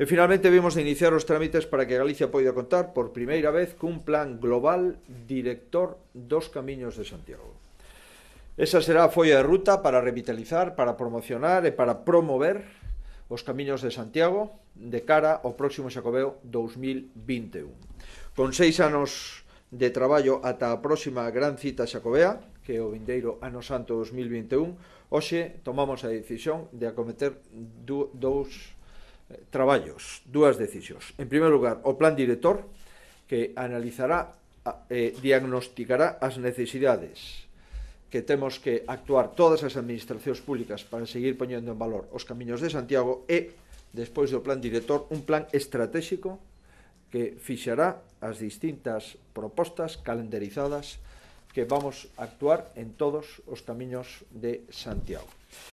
E finalmente vimos de iniciar os trámites para que Galicia poida contar por primeira vez cun plan global director dos camiños de Santiago. Esa será a folla de ruta para revitalizar, para promocionar e para promover os camiños de Santiago de cara ao próximo Xacobeo 2021. Con seis anos de traballo ata a próxima gran cita xacobea, que é o vindeiro ano santo 2021, hoxe tomamos a decisión de acometer dous traballos, dúas decisións. En primeiro lugar, o plan director que analizará e eh, diagnosticará as necesidades que temos que actuar todas as administracións públicas para seguir poñendo en valor os camiños de Santiago e, despois do plan director, un plan estratégico que fixará as distintas propostas calendarizadas que vamos a actuar en todos os camiños de Santiago.